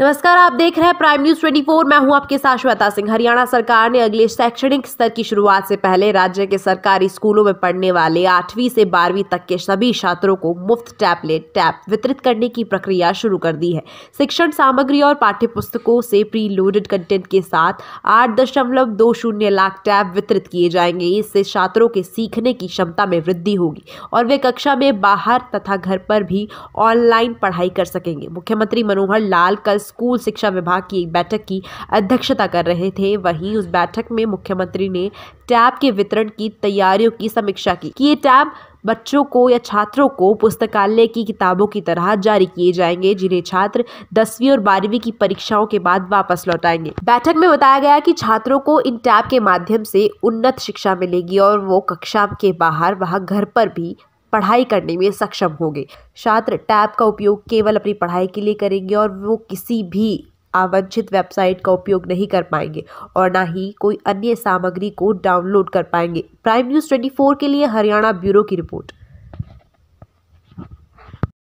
नमस्कार आप देख रहे हैं प्राइम न्यूज 24 मैं हूं आपके साथ श्वेता सिंह हरियाणा सरकार ने अगले शैक्षणिक स्तर की शुरुआत से पहले राज्य के सरकारी स्कूलों में पढ़ने वाले आठवीं से बारहवीं तक के सभी छात्रों को मुफ्त टैबलेट टैब वितरित करने की प्रक्रिया शुरू कर दी है शिक्षण सामग्री और पाठ्य पुस्तकों से प्री लोडेड कंटेंट के साथ आठ दशमलव दो शून्य लाख टैब वितरित किए जाएंगे इससे छात्रों के सीखने की क्षमता में वृद्धि होगी और वे कक्षा में बाहर तथा घर पर भी ऑनलाइन पढ़ाई कर सकेंगे मुख्यमंत्री मनोहर लाल कल स्कूल शिक्षा विभाग की एक बैठक की अध्यक्षता कर रहे थे वहीं उस बैठक में मुख्यमंत्री ने टैब के वितरण की तैयारियों की समीक्षा की कि ये टैब बच्चों को या छात्रों को पुस्तकालय की किताबों की तरह जारी किए जाएंगे जिन्हें छात्र दसवीं और बारहवीं की परीक्षाओं के बाद वापस लौटाएंगे बैठक में बताया गया कि छात्रों को इन टैब के माध्यम से उन्नत शिक्षा मिलेगी और वो कक्षा के बाहर वहाँ घर पर भी पढ़ाई करने में सक्षम होंगे छात्र टैब का उपयोग केवल अपनी पढ़ाई के लिए करेंगे और वो किसी भी आवंछित वेबसाइट का उपयोग नहीं कर पाएंगे और ना ही कोई अन्य सामग्री को डाउनलोड कर पाएंगे प्राइम न्यूज़ 24 के लिए हरियाणा ब्यूरो की रिपोर्ट